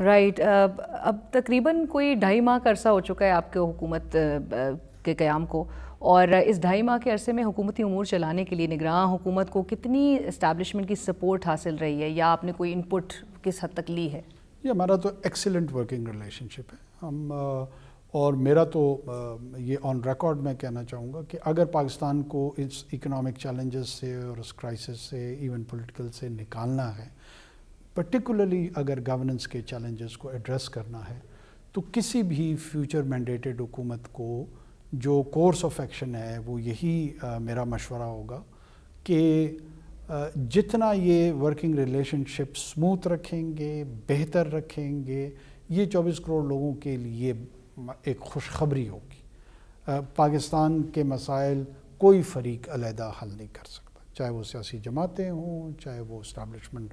Right अब तकरीबन कोई ढाई माह का अरसा हो चुका है आपके हुकूमत के क़्याम को और इस ढाई माह के अरसे में हुकूमती अमूर चलाने के लिए निगरान हुकूमत को कितनी इस्टेबलिशमेंट की सपोर्ट हासिल रही है या आपने कोई इनपुट किस हद तक ली है ये हमारा तो एक्सेलेंट वर्किंग रिलेशनशिप है हम और मेरा तो ये ऑन रिकॉर्ड मैं कहना चाहूँगा कि अगर पाकिस्तान को इस इकोनॉमिक चैलेंजेस से और इस क्राइसिस से इवन पॉलिटिकल से निकालना है पर्टिकुलरली अगर गवर्नेंस के चैलेंजेस को एड्रेस करना है तो किसी भी फ्यूचर मैंडेटेड हुकूमत को जो कोर्स ऑफ एक्शन है वो यही आ, मेरा मशवरा होगा कि जितना ये वर्किंग रिलेशनशिप स्मूथ रखेंगे बेहतर रखेंगे ये 24 करोड़ लोगों के लिए एक खुशखबरी होगी पाकिस्तान के मसाइल कोई फरीक अलहदा हल नहीं कर सकता चाहे वो सियासी जमातें हों चाहे वो इस्टबलिशमेंट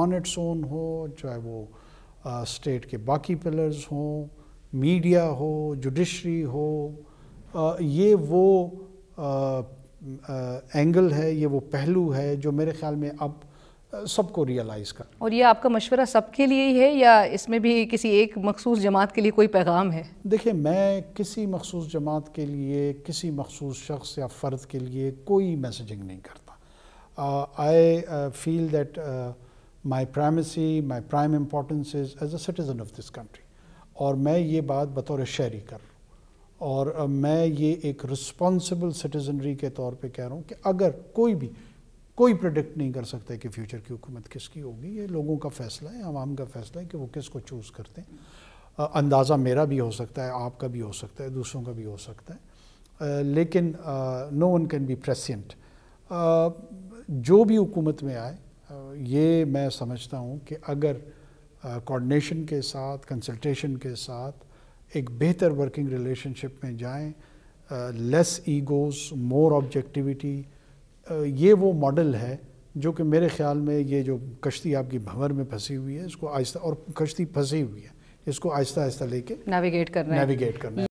ऑन इट्स ओन हो चाहे वो स्टेट के बाकी पिलर्स हों मीडिया हो जुडिशरी हो आ, ये वो आ, आ, एंगल है ये वो पहलू है जो मेरे ख्याल में अब सबको रियलाइज़ कर और ये आपका मशवरा सबके लिए ही है या इसमें भी किसी एक मखसूस जमात के लिए कोई पैगाम है देखिए मैं किसी मखसूस जमात के लिए किसी मखसूस शख्स या फ़र्द के लिए कोई मैसेजिंग नहीं करता Uh, I uh, feel that uh, my primacy, my prime importance is as a citizen of this country. और मैं ये बात बतौर शहरी कर रहा हूँ और मैं ये एक रिस्पॉन्सिबल सिटीजनरी के तौर पे कह रहा हूँ कि अगर कोई भी कोई प्रोडिक्ट नहीं कर सकता कि फ्यूचर की हुकूमत किसकी होगी ये लोगों का फैसला है आवाम का फैसला है कि वो किसको चूज़ करते हैं अंदाज़ा मेरा भी हो सकता है आपका भी हो सकता है दूसरों का भी हो सकता है आ, लेकिन no one can be present जो भी हुकूमत में आए ये मैं समझता हूँ कि अगर कोऑर्डिनेशन के साथ कंसल्टेशन के साथ एक बेहतर वर्किंग रिलेशनशिप में जाएं लेस ईगोस मोर ऑब्जेक्टिविटी ये वो मॉडल है जो कि मेरे ख्याल में ये जो कश्ती आपकी भंवर में फंसी हुई है इसको आहिस्ता और कश्ती फंसी हुई है इसको आहिस्ता आहिस्ता लेके नेविगेट करना नेविगेट करना